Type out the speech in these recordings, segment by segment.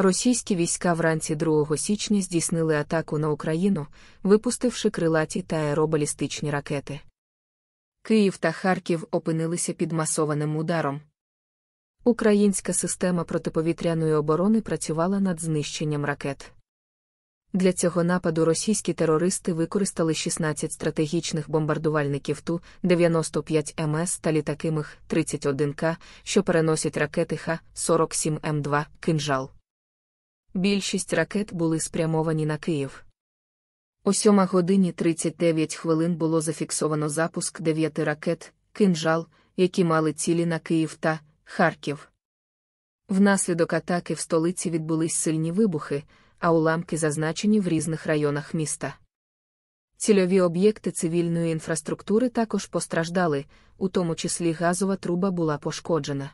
Російські війська вранці 2 січня здійснили атаку на Україну, випустивши крилаті та аеробалістичні ракети. Київ та Харків опинилися під масованим ударом. Українська система протиповітряної оборони працювала над знищенням ракет. Для цього нападу російські терористи використали 16 стратегічних бомбардувальників Ту-95 МС та літаки міг 31К, що переносять ракети Х-47М2 «Кинжал». Більшість ракет були спрямовані на Київ. О 7 годині 39 хвилин було зафіксовано запуск дев'яти ракет, кинжал, які мали цілі на Київ та Харків. Внаслідок атаки в столиці відбулись сильні вибухи, а уламки зазначені в різних районах міста. Цільові об'єкти цивільної інфраструктури також постраждали, у тому числі газова труба була пошкоджена.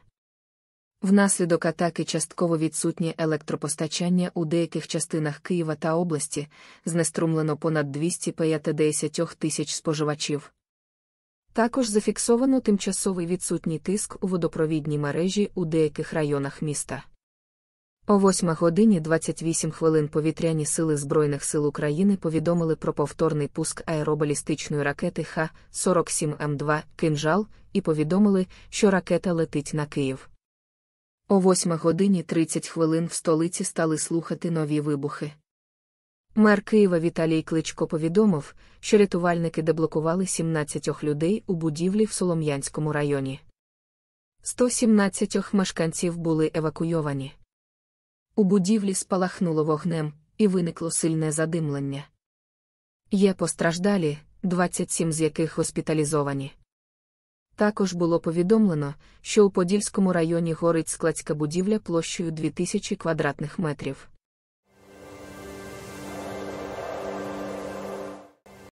Внаслідок атаки частково відсутнє електропостачання у деяких частинах Києва та області, знеструмлено понад 250 тисяч споживачів. Також зафіксовано тимчасовий відсутній тиск у водопровідній мережі у деяких районах міста. О 8 годині 28 хвилин повітряні сили Збройних сил України повідомили про повторний пуск аеробалістичної ракети Х-47М2 Кинжал і повідомили, що ракета летить на Київ. О 8 годині 30 хвилин в столиці стали слухати нові вибухи. Мер Києва Віталій Кличко повідомив, що рятувальники деблокували 17 людей у будівлі в Солом'янському районі. 117 мешканців були евакуйовані. У будівлі спалахнуло вогнем, і виникло сильне задимлення. Є постраждалі, 27 з яких госпіталізовані. Також було повідомлено, що у Подільському районі горить складська будівля площею 2000 квадратних метрів.